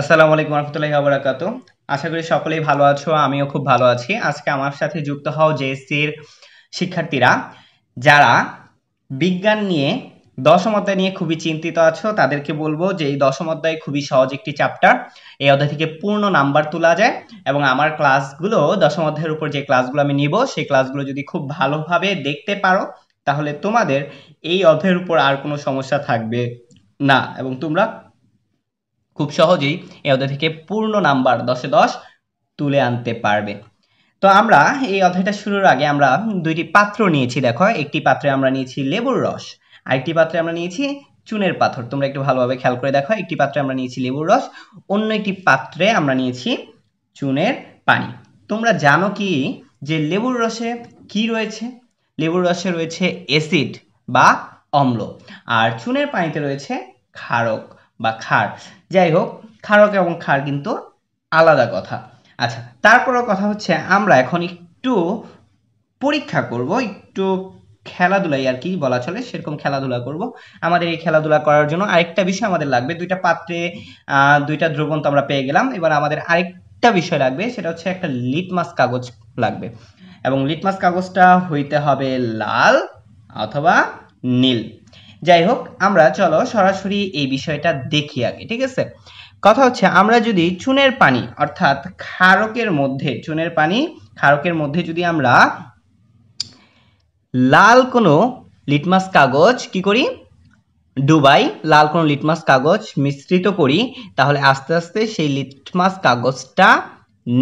আসসালামু আলাইকুম রহমতুল্লাহি আবরাকাত আশা করি সকলেই ভালো আছো আমিও খুব ভালো আছি আজকে আমার সাথে যুক্ত হও জেএসসির শিক্ষার্থীরা যারা বিজ্ঞান নিয়ে দশম অধ্যায় নিয়ে খুবই চিন্তিত আছো তাদেরকে বলবো যে এই দশম অধ্যায় খুবই সহজ একটি চ্যাপ্টার এই অধ্যায় থেকে পূর্ণ নাম্বার তোলা যায় এবং আমার ক্লাসগুলো দশম অধ্যায়ের উপর যে ক্লাসগুলো আমি নিব সেই ক্লাসগুলো যদি খুব ভালোভাবে দেখতে পারো তাহলে তোমাদের এই অধ্যায়ের উপর আর কোনো সমস্যা থাকবে না এবং তোমরা খুব সহজেই এই অধ্যায় থেকে পূর্ণ নাম্বার দশে দশ তুলে আনতে পারবে তো আমরা এই অধ্যায়টা শুরুর আগে আমরা দুইটি পাত্র নিয়েছি দেখো একটি পাত্রে আমরা নিয়েছি লেবুর রস আরেকটি পাত্রে আমরা নিয়েছি চুনের পাথর তোমরা একটু ভালোভাবে খেয়াল করে দেখো একটি পাত্রে আমরা নিয়েছি লেবুর রস অন্য একটি পাত্রে আমরা নিয়েছি চুনের পানি তোমরা জানো কি যে লেবুর রসে কি রয়েছে লেবুর রসে রয়েছে অ্যাসিড বা অম্ল আর চুনের পানিতে রয়েছে ক্ষারক বা খার যাই হোক খারক এবং খার কিন্তু আলাদা কথা আচ্ছা তারপরও কথা হচ্ছে আমরা এখন একটু পরীক্ষা করব একটু খেলাধুলাই আর কি বলা চলে সেরকম খেলাধুলা করব আমাদের এই খেলাধুলা করার জন্য আরেকটা বিষয় আমাদের লাগবে দুইটা পাত্রে দুইটা দ্রবণ তো আমরা পেয়ে গেলাম এবার আমাদের আরেকটা বিষয় লাগবে সেটা হচ্ছে একটা লিটমাস কাগজ লাগবে এবং লিটমাস কাগজটা হইতে হবে লাল অথবা নীল যাই হোক আমরা চলো সরাসরি এই বিষয়টা দেখি আগে ঠিক আছে কথা হচ্ছে আমরা যদি চুনের পানি অর্থাৎ খারকের মধ্যে চুনের পানি খারকের মধ্যে যদি আমরা লাল কোনো লিটমাস কাগজ কি করি ডুবাই লাল কোনো লিটমাস কাগজ মিশ্রিত করি তাহলে আস্তে আস্তে সেই লিটমাস কাগজটা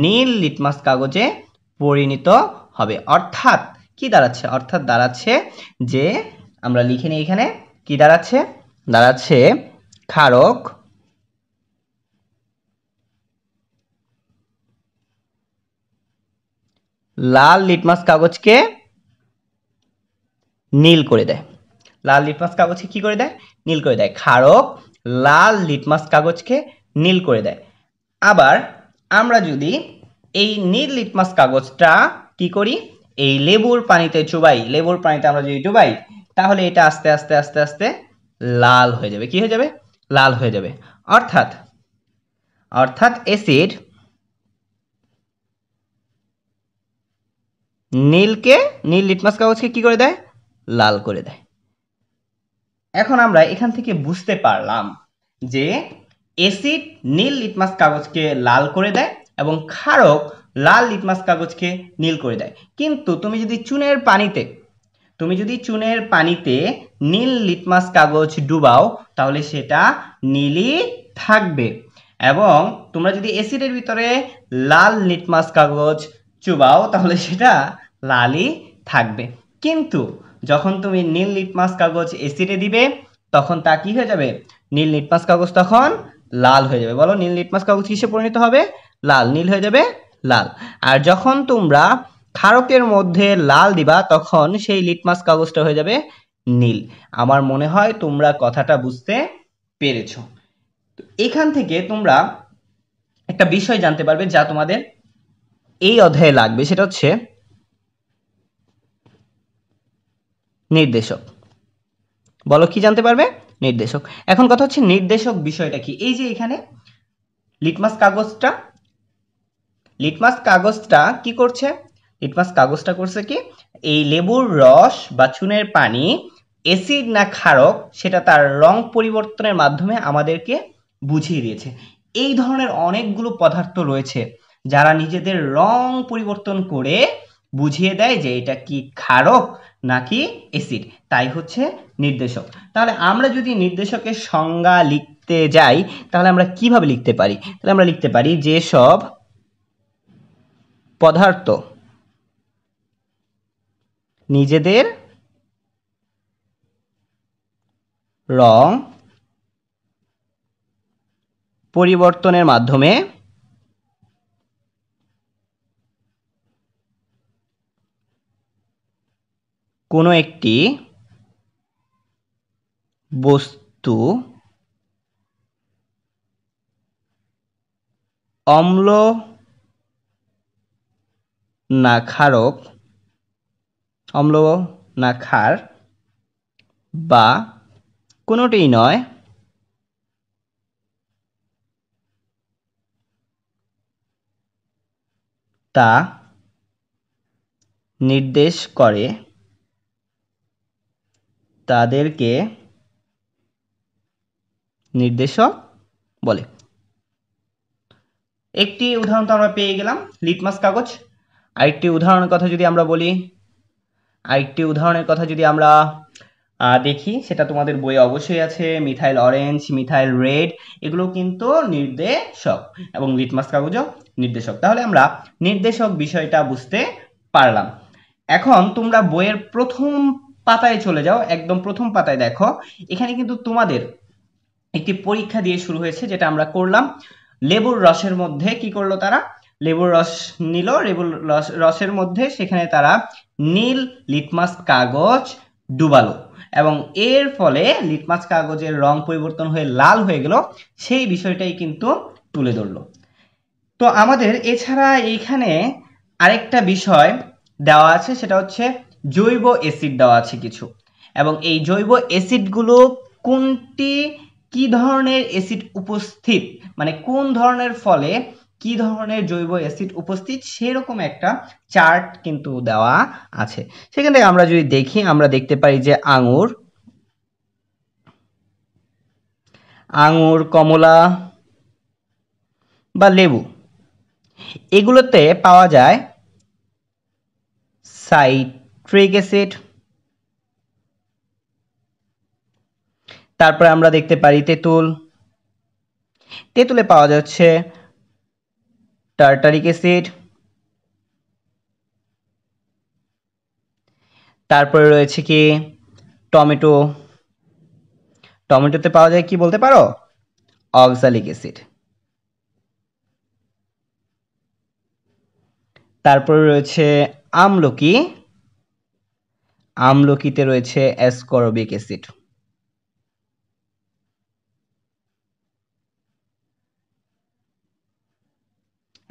নীল লিটমাস কাগজে পরিণত হবে অর্থাৎ কি দাঁড়াচ্ছে অর্থাৎ দাঁড়াচ্ছে যে আমরা লিখে নিই এখানে কি দাঁড়াচ্ছে দাঁড়াচ্ছে ক্ষারক লাল লিটমাস কাগজকে নীল করে দেয় লাল লিটমাস কাগজকে কি করে দেয় নীল করে দেয় খারক লাল লিটমাস কাগজকে নীল করে দেয় আবার আমরা যদি এই নীল লিটমাস কাগজটা কি করি এই লেবুর পানিতে চুবাই লেবুর পানিতে আমরা যদি ডুবাই তাহলে এটা আস্তে আস্তে আস্তে আস্তে লাল হয়ে যাবে কি হয়ে যাবে লাল হয়ে যাবে অর্থাৎ অর্থাৎ অ্যাসিড নীলকে নীল লিটমাস কাগজকে কি করে দেয় লাল করে দেয় এখন আমরা এখান থেকে বুঝতে পারলাম যে এসিড নীল লিটমাস কাগজকে লাল করে দেয় এবং ক্ষারক লাল লিটমাস কাগজকে নীল করে দেয় কিন্তু তুমি যদি চুনের পানিতে তুমি যদি চুনের পানিতে নীল লিটমাস কাগজ ডুবাও তাহলে সেটা নীলই থাকবে এবং তোমরা যদি অ্যাসিডের ভিতরে লাল লিটমাস কাগজ চুবাও তাহলে সেটা লালই থাকবে কিন্তু যখন তুমি নীল লিটমাস কাগজ অ্যাসিডে দিবে তখন তা কি হয়ে যাবে নীল লিটমাস কাগজ তখন লাল হয়ে যাবে বলো নীল লিটমাস কাগজ কিসে পরিণত হবে লাল নীল হয়ে যাবে লাল আর যখন তোমরা ক্ষারকের মধ্যে লাল দিবা তখন সেই লিটমাস কাগজটা হয়ে যাবে নীল আমার মনে হয় তোমরা কথাটা বুঝতে পেরেছ তো এখান থেকে তোমরা একটা বিষয় জানতে পারবে যা তোমাদের এই অধ্যায়ে লাগবে সেটা হচ্ছে নির্দেশক বলো কি জানতে পারবে নির্দেশক এখন কথা হচ্ছে নির্দেশক বিষয়টা কি এই যে এখানে লিটমাস কাগজটা লিটমাস কাগজটা কি করছে ইট মাস কাগজটা করছে কি এই লেবুর রস বা চুনের পানি অ্যাসিড না ক্ষারক সেটা তার রং পরিবর্তনের মাধ্যমে আমাদেরকে বুঝিয়ে দিয়েছে এই ধরনের অনেকগুলো পদার্থ রয়েছে যারা নিজেদের রং পরিবর্তন করে বুঝিয়ে দেয় যে এটা কি ক্ষারক নাকি অ্যাসিড তাই হচ্ছে নির্দেশক তাহলে আমরা যদি নির্দেশকের সংজ্ঞা লিখতে যাই তাহলে আমরা কিভাবে লিখতে পারি তাহলে আমরা লিখতে পারি যেসব পদার্থ নিজেদের রং পরিবর্তনের মাধ্যমে কোনো একটি বস্তু অম্ল না খারক অম্ল না ক্ষার বা কোনোটিই নয় তা নির্দেশ করে তাদেরকে নির্দেশক বলে একটি উদাহরণ তো আমরা পেয়ে গেলাম লিটমাস কাগজ আরেকটি উদাহরণের কথা যদি আমরা বলি আরেকটি উদাহরণের কথা যদি আমরা দেখি সেটা তোমাদের বই অবশ্যই আছে মিথাইল অরেঞ্জ মিথাইল রেড এগুলো কিন্তু নির্দেশক এবং লিটমাস কাগজও নির্দেশক তাহলে আমরা নির্দেশক বিষয়টা বুঝতে পারলাম এখন তোমরা বইয়ের প্রথম পাতায় চলে যাও একদম প্রথম পাতায় দেখো এখানে কিন্তু তোমাদের একটি পরীক্ষা দিয়ে শুরু হয়েছে যেটা আমরা করলাম লেবুর রসের মধ্যে কি করলো তারা লেবুর রস নিল লেবুর রস রসের মধ্যে সেখানে তারা নীল লিটমাস কাগজ ডুবালো এবং এর ফলে লিটমাস কাগজের রং পরিবর্তন হয়ে লাল হয়ে গেল সেই বিষয়টাই কিন্তু তুলে ধরলো তো আমাদের এছাড়া এইখানে আরেকটা বিষয় দেওয়া আছে সেটা হচ্ছে জৈব অ্যাসিড দেওয়া আছে কিছু এবং এই জৈব অ্যাসিডগুলো কোনটি কি ধরনের অ্যাসিড উপস্থিত মানে কোন ধরনের ফলে কি ধরনের জৈব অ্যাসিড উপস্থিত সেরকম একটা চার্ট কিন্তু দেওয়া আছে সেখান থেকে আমরা যদি দেখি আমরা দেখতে পারি যে আঙুর আঙুর কমলা বা লেবু এগুলোতে পাওয়া যায় সাইট্রিক অ্যাসিড তারপরে আমরা দেখতে পারি তেঁতুল তেঁতুলে পাওয়া যাচ্ছে টার্টারিক অ্যাসিড তারপরে রয়েছে কি টমেটো টমেটোতে পাওয়া যায় কি বলতে পারো অক্সালিক অ্যাসিড তারপরে রয়েছে আমলকি আমলকিতে রয়েছে অ্যাসকরবিক অ্যাসিড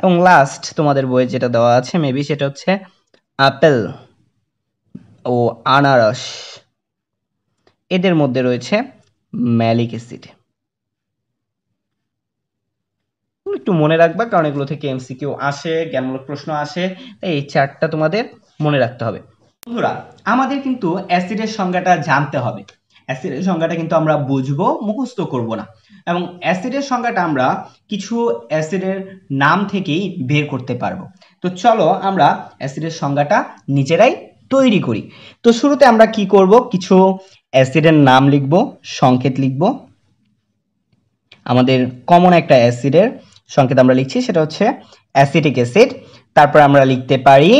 এবং লাস্ট তোমাদের বইয়ে যেটা দেওয়া আছে মেবি সেটা হচ্ছে আপেল ও আনারস এদের মধ্যে রয়েছে ম্যালিক অ্যাসিড একটু মনে রাখবা কারণ এগুলো থেকে এমসিকিউ আসে জ্ঞানমূলক প্রশ্ন আসে এই চারটা তোমাদের মনে রাখতে হবে বন্ধুরা আমাদের কিন্তু অ্যাসিডের সংজ্ঞাটা জানতে হবে অ্যাসিডের সংজ্ঞাটা কিন্তু আমরা বুঝবো মুখস্থ করব না এবং অ্যাসিডের সংজ্ঞাটা আমরা কিছু অ্যাসিডের নাম থেকেই বের করতে পারবো তো চলো আমরা অ্যাসিডের সংজ্ঞাটা নিজেরাই তৈরি করি তো শুরুতে আমরা কি করব কিছু অ্যাসিডের নাম লিখব সংকেত লিখব আমাদের কমন একটা অ্যাসিডের সংকেত আমরা লিখছি সেটা হচ্ছে অ্যাসিটিক অ্যাসিড তারপর আমরা লিখতে পারি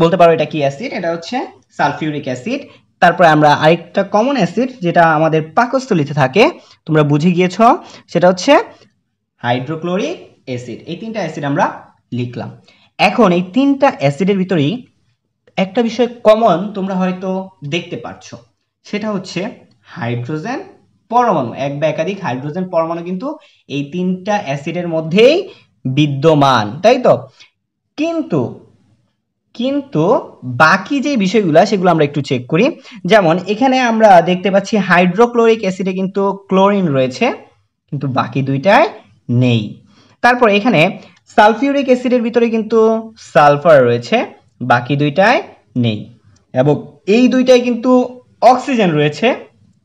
বলতে পারো এটা কি অ্যাসিড এটা হচ্ছে সালফিউরিক অ্যাসিড তারপরে আমরা আরেকটা কমন অ্যাসিড যেটা আমাদের পাকস্থলিতে থাকে তোমরা বুঝে গিয়েছ সেটা হচ্ছে হাইড্রোক্লোরিক অ্যাসিড এই তিনটা অ্যাসিড আমরা লিখলাম এখন এই তিনটা অ্যাসিডের ভিতরেই একটা বিষয় কমন তোমরা হয়তো দেখতে পাচ্ছ সেটা হচ্ছে হাইড্রোজেন পরমাণু এক বা একাধিক হাইড্রোজেন পরমাণু কিন্তু এই তিনটা অ্যাসিডের মধ্যেই বিদ্যমান তাই তো কিন্তু কিন্তু বাকি যে বিষয়গুলো সেগুলো আমরা একটু চেক করি যেমন এখানে আমরা দেখতে পাচ্ছি হাইড্রোক্লোরিক অ্যাসিডে কিন্তু ক্লোরিন রয়েছে কিন্তু বাকি দুইটায় নেই তারপর এখানে সালফিউরিক অ্যাসিডের ভিতরে কিন্তু সালফার রয়েছে বাকি দুইটায় নেই এবং এই দুইটায় কিন্তু অক্সিজেন রয়েছে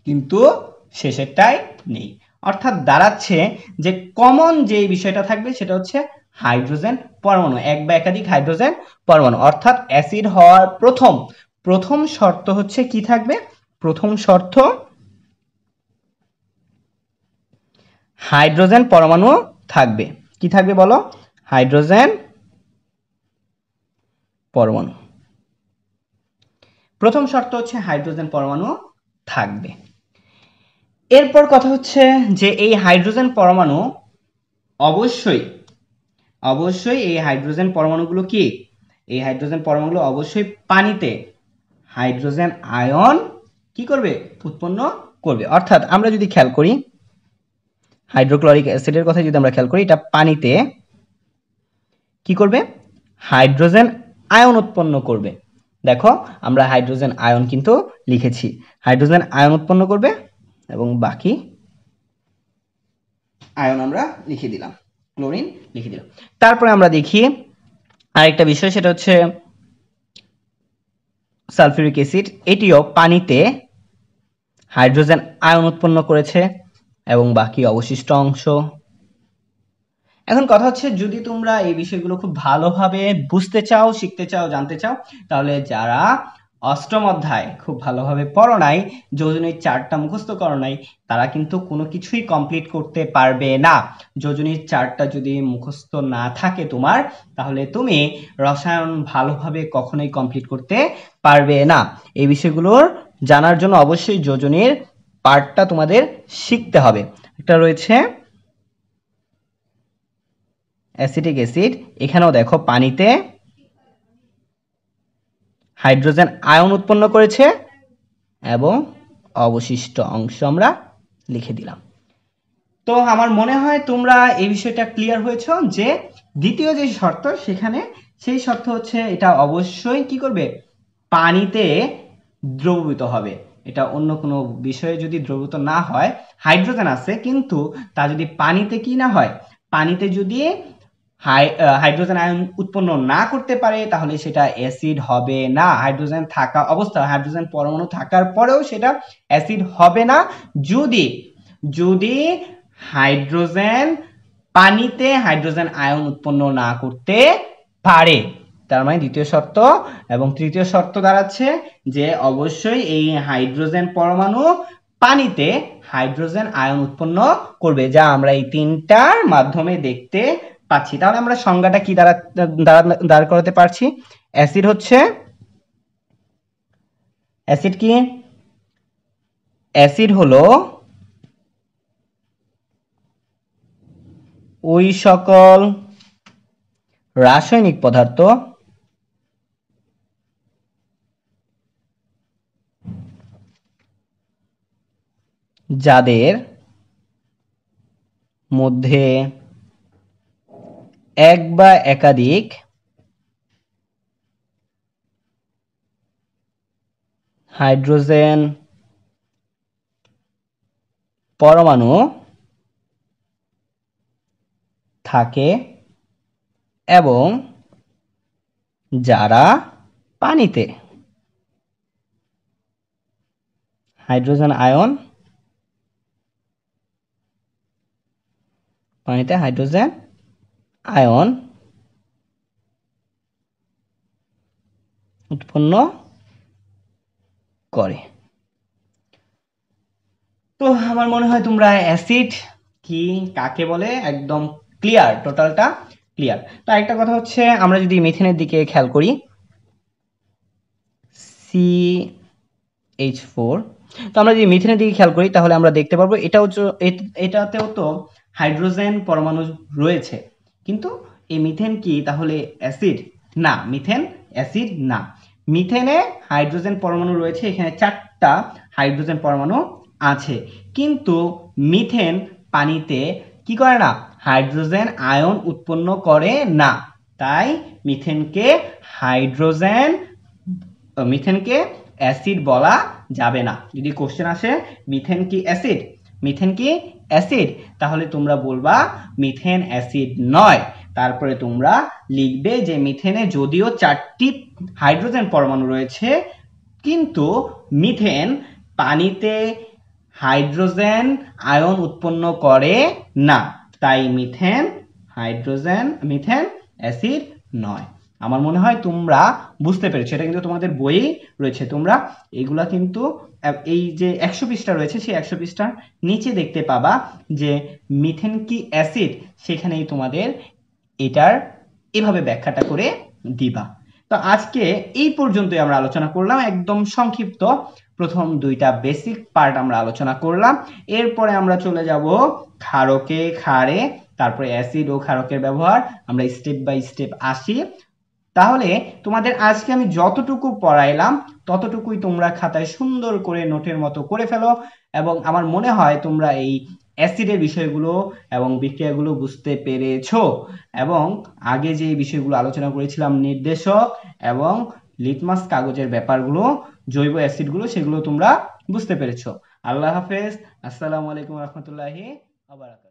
কিন্তু শেষেরটায় নেই অর্থাৎ দাঁড়াচ্ছে যে কমন যে বিষয়টা থাকবে সেটা হচ্ছে হাইড্রোজেন পরমাণু এক বা একাধিক হাইড্রোজেন পরমাণু অর্থাৎ অ্যাসিড হওয়ার প্রথম প্রথম শর্ত হচ্ছে কি থাকবে প্রথম শর্ত হাইড্রোজেন পরমাণু থাকবে কি থাকবে বলো হাইড্রোজেন পরমাণু প্রথম শর্ত হচ্ছে হাইড্রোজেন পরমাণু থাকবে এরপর কথা হচ্ছে যে এই হাইড্রোজেন পরমাণু অবশ্যই অবশ্যই এই হাইড্রোজেন পরমাণুগুলো কি এই হাইড্রোজেন পরমাণুগুলো অবশ্যই পানিতে হাইড্রোজেন আয়ন কি করবে উৎপন্ন করবে অর্থাৎ আমরা যদি খেয়াল করি হাইড্রোক্লোরিক অ্যাসিডের কথা যদি আমরা খেয়াল করি এটা পানিতে কি করবে হাইড্রোজেন আয়ন উৎপন্ন করবে দেখো আমরা হাইড্রোজেন আয়ন কিন্তু লিখেছি হাইড্রোজেন আয়ন উৎপন্ন করবে এবং বাকি আয়ন আমরা লিখে দিলাম ক্লোরিন লিখে দিল তারপরে আমরা দেখি আরেকটা বিষয় সেটা হচ্ছে সালফিউরিক অ্যাসিড এটিও পানিতে হাইড্রোজেন আয়ন উৎপন্ন করেছে এবং বাকি অবশিষ্ট অংশ এখন কথা হচ্ছে যদি তোমরা এই বিষয়গুলো খুব ভালোভাবে বুঝতে চাও শিখতে চাও জানতে চাও তাহলে যারা অষ্টম অধ্যায় খুব ভালোভাবে পড়ো নাই যোজনীর চারটা মুখস্থ করো নাই তারা কিন্তু কোনো কিছুই কমপ্লিট করতে পারবে না যোজনীর চারটা যদি মুখস্থ না থাকে তোমার তাহলে তুমি রসায়ন ভালোভাবে কখনোই কমপ্লিট করতে পারবে না এই বিষয়গুলোর জানার জন্য অবশ্যই যোজনীর পার্টটা তোমাদের শিখতে হবে একটা রয়েছে অ্যাসিটিক অ্যাসিড এখানেও দেখো পানিতে হাইড্রোজেন আয়ন উৎপন্ন করেছে এবং অবশিষ্ট অংশ আমরা লিখে দিলাম তো আমার মনে হয় তোমরা এই বিষয়টা ক্লিয়ার হয়েছ যে দ্বিতীয় যে শর্ত সেখানে সেই শর্ত হচ্ছে এটা অবশ্যই কি করবে পানিতে দ্রবীভূত হবে এটা অন্য কোনো বিষয়ে যদি দ্রবীভূত না হয় হাইড্রোজেন আছে কিন্তু তা যদি পানিতে কি না হয় পানিতে যদি হাইড্রোজেন আয়ন উৎপন্ন না করতে পারে তাহলে সেটা অ্যাসিড হবে না হাইড্রোজেন থাকা অবস্থা হাইড্রোজেন পরমাণু থাকার পরেও সেটা অ্যাসিড হবে না যদি যদি হাইড্রোজেন পানিতে হাইড্রোজেন আয়ন উৎপন্ন না করতে পারে তার মানে দ্বিতীয় শর্ত এবং তৃতীয় শর্ত দাঁড়াচ্ছে যে অবশ্যই এই হাইড্রোজেন পরমাণু পানিতে হাইড্রোজেন আয়ন উৎপন্ন করবে যা আমরা এই তিনটার মাধ্যমে দেখতে পাচ্ছি তাহলে আমরা সংজ্ঞাটা কি দ্বারা দাঁড় করাতে পারছি অ্যাসিড হচ্ছে অ্যাসিড কি অ্যাসিড হলো ওই সকল রাসায়নিক পদার্থ যাদের মধ্যে এক বা একাধিক হাইড্রোজেন পরমাণু থাকে এবং যারা পানিতে হাইড্রোজেন আয়ন পানিতে হাইড্রোজেন আয়ন উৎপন্ন করে তো আমার মনে হয় তোমরা অ্যাসিড কি কাকে বলে একদম ক্লিয়ার টোটালটা ক্লিয়ার তো একটা কথা হচ্ছে আমরা যদি মিথেনের দিকে খেয়াল করি সি এইচ ফোর তো আমরা যদি মিথেনের দিকে খেয়াল করি তাহলে আমরা দেখতে পারবো এটাও এটাতেও তো হাইড্রোজেন পরমাণু রয়েছে কিন্তু এই মিথেন কি তাহলে অ্যাসিড না মিথেন অ্যাসিড না মিথেনে হাইড্রোজেন পরমাণু রয়েছে এখানে চারটা হাইড্রোজেন পরমাণু আছে কিন্তু মিথেন পানিতে কি করে না হাইড্রোজেন আয়ন উৎপন্ন করে না তাই মিথেনকে হাইড্রোজেন মিথেনকে অ্যাসিড বলা যাবে না যদি কোশ্চেন আসে মিথেন কি অ্যাসিড মিথেন কি অ্যাসিড তাহলে তোমরা বলবা মিথেন অ্যাসিড নয় তারপরে তোমরা লিখবে যে মিথেনে যদিও চারটি হাইড্রোজেন পরমাণু রয়েছে কিন্তু মিথেন পানিতে হাইড্রোজেন আয়ন উৎপন্ন করে না তাই মিথেন হাইড্রোজেন মিথেন অ্যাসিড নয় আমার মনে হয় তোমরা বুঝতে পেরেছো এটা কিন্তু তোমাদের বইয়েই রয়েছে তোমরা এইগুলা কিন্তু এই যে একশো পিসটা রয়েছে সেই একশো পিসটার নিচে দেখতে পাবা যে মিথেন কি অ্যাসিড সেখানেই তোমাদের এটার এভাবে ব্যাখ্যাটা করে দিবা তো আজকে এই পর্যন্তই আমরা আলোচনা করলাম একদম সংক্ষিপ্ত প্রথম দুইটা বেসিক পার্ট আমরা আলোচনা করলাম এরপরে আমরা চলে যাব ক্ষারকে ক্ষারে তারপরে অ্যাসিড ও ক্ষারকের ব্যবহার আমরা স্টেপ বাই স্টেপ আসি তাহলে তোমাদের আজকে আমি যতটুকু পড়াইলাম ততটুকুই তোমরা খাতায় সুন্দর করে নোটের মতো করে ফেলো এবং আমার মনে হয় তোমরা এই অ্যাসিডের বিষয়গুলো এবং বিক্রিয়াগুলো বুঝতে পেরেছ এবং আগে যে বিষয়গুলো আলোচনা করেছিলাম নির্দেশক এবং লিটমাস কাগজের ব্যাপারগুলো জৈব অ্যাসিডগুলো সেগুলো তোমরা বুঝতে পেরেছ আল্লাহ হাফেজ আসসালামু আলাইকুম রহমতুল্লাহি আবার